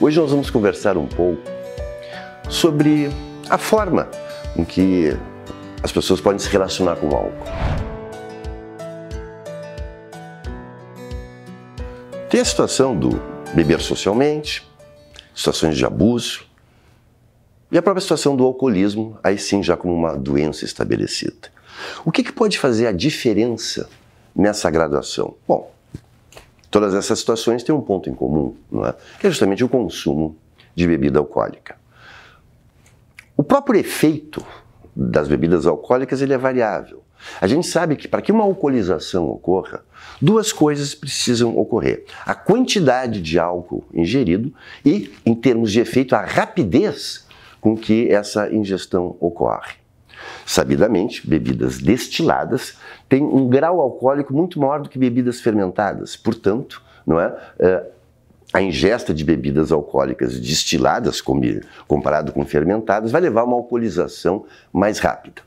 Hoje nós vamos conversar um pouco sobre a forma em que as pessoas podem se relacionar com o álcool. Tem a situação do beber socialmente, situações de abuso e a própria situação do alcoolismo, aí sim já como uma doença estabelecida. O que, que pode fazer a diferença nessa graduação? Bom, Todas essas situações têm um ponto em comum, não é? que é justamente o consumo de bebida alcoólica. O próprio efeito das bebidas alcoólicas ele é variável. A gente sabe que para que uma alcoolização ocorra, duas coisas precisam ocorrer: a quantidade de álcool ingerido e, em termos de efeito, a rapidez com que essa ingestão ocorre. Sabidamente, bebidas destiladas têm um grau alcoólico muito maior do que bebidas fermentadas. Portanto, não é? Eh, a ingesta de bebidas alcoólicas destiladas, comparado com fermentadas, vai levar a uma alcoolização mais rápida.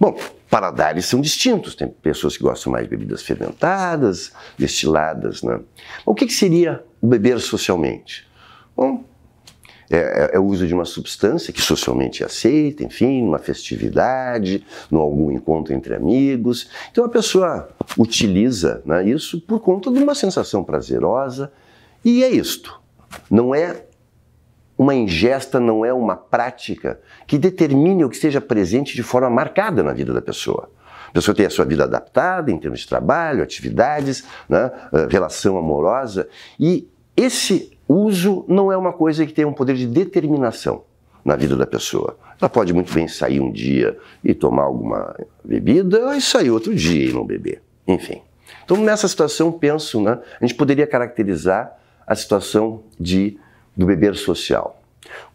Bom, paladares são distintos. Tem pessoas que gostam mais de bebidas fermentadas, destiladas. Né? O que, que seria beber socialmente? Bom, é, é, é, o uso de uma substância que socialmente é aceita, enfim, numa festividade, num algum encontro entre amigos. Então a pessoa utiliza né, isso por conta de uma sensação prazerosa e é isto. Não é uma ingesta, não é uma prática que determine o que seja presente de forma marcada na vida da pessoa. A pessoa tem a sua vida adaptada em termos de trabalho, atividades, né, eh, relação amorosa e esse uso não é uma coisa que tem um poder de determinação na vida da pessoa. Ela pode muito bem sair um dia e tomar alguma bebida e sair outro dia e não beber. Enfim. Então, nessa situação, penso, né, a gente poderia caracterizar a situação de, do beber social.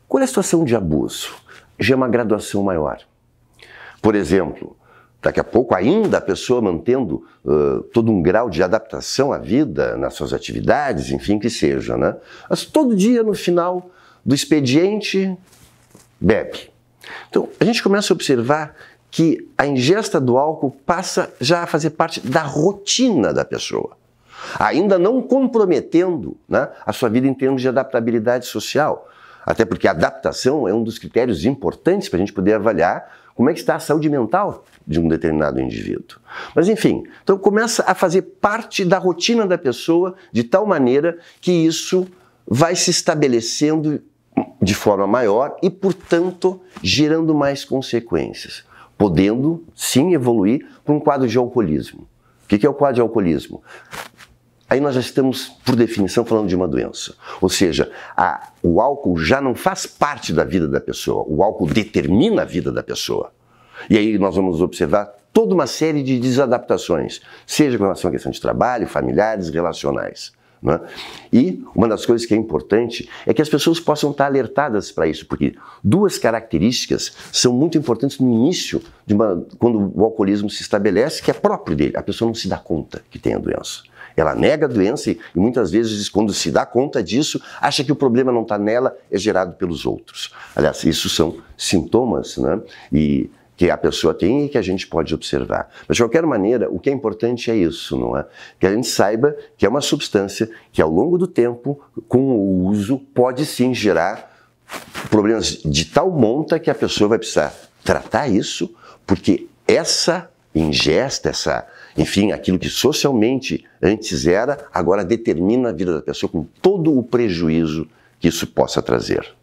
Qual é a situação de abuso? Já é uma graduação maior. Por exemplo, Daqui a pouco, ainda a pessoa mantendo uh, todo um grau de adaptação à vida, nas suas atividades, enfim, que seja, né? Mas todo dia, no final do expediente, bebe. Então, a gente começa a observar que a ingesta do álcool passa já a fazer parte da rotina da pessoa, ainda não comprometendo né, a sua vida em termos de adaptabilidade social. Até porque a adaptação é um dos critérios importantes para a gente poder avaliar como é que está a saúde mental de um determinado indivíduo. Mas enfim, então começa a fazer parte da rotina da pessoa de tal maneira que isso vai se estabelecendo de forma maior e, portanto, gerando mais consequências, podendo sim evoluir para um quadro de alcoolismo. O que é o quadro de alcoolismo? Aí nós já estamos, por definição, falando de uma doença. Ou seja, a, o álcool já não faz parte da vida da pessoa, o álcool determina a vida da pessoa. E aí nós vamos observar toda uma série de desadaptações, seja com relação à questão de trabalho, familiares, relacionais. Né? E uma das coisas que é importante é que as pessoas possam estar alertadas para isso, porque duas características são muito importantes no início, de uma, quando o alcoolismo se estabelece, que é próprio dele. A pessoa não se dá conta que tem a doença. Ela nega a doença e muitas vezes, quando se dá conta disso, acha que o problema não está nela, é gerado pelos outros. Aliás, isso são sintomas, né? E que a pessoa tem e que a gente pode observar. Mas, de qualquer maneira, o que é importante é isso, não é? Que a gente saiba que é uma substância que, ao longo do tempo, com o uso, pode sim gerar problemas de tal monta que a pessoa vai precisar tratar isso, porque essa ingesta essa, enfim, aquilo que socialmente antes era, agora determina a vida da pessoa com todo o prejuízo que isso possa trazer.